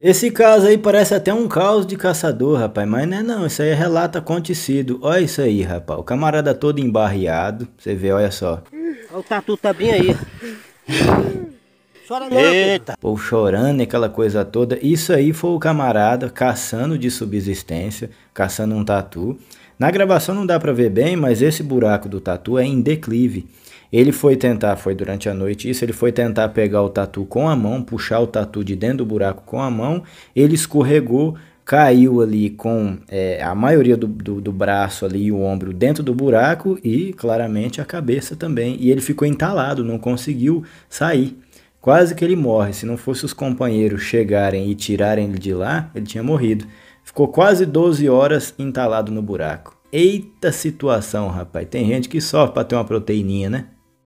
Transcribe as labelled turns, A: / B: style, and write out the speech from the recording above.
A: Esse caso aí parece até um caos de caçador, rapaz, mas não é não, isso aí é relato acontecido. Olha isso aí, rapaz, o camarada todo embarreado, você vê, olha só.
B: Olha o tatu tá
C: bem aí. Chora não, Eita.
A: Pô, chorando aquela coisa toda. Isso aí foi o camarada caçando de subsistência, caçando um tatu. Na gravação não dá pra ver bem, mas esse buraco do tatu é em declive. Ele foi tentar, foi durante a noite isso, ele foi tentar pegar o tatu com a mão, puxar o tatu de dentro do buraco com a mão, ele escorregou, caiu ali com é, a maioria do, do, do, braço ali e o ombro dentro do buraco e claramente a cabeça também. E ele ficou entalado, não conseguiu sair. Quase que ele morre, se não fosse os companheiros chegarem e tirarem ele de lá, ele tinha morrido. Ficou quase 12 horas entalado no buraco. Eita situação, rapaz. Tem gente que sofre para ter uma proteininha, né?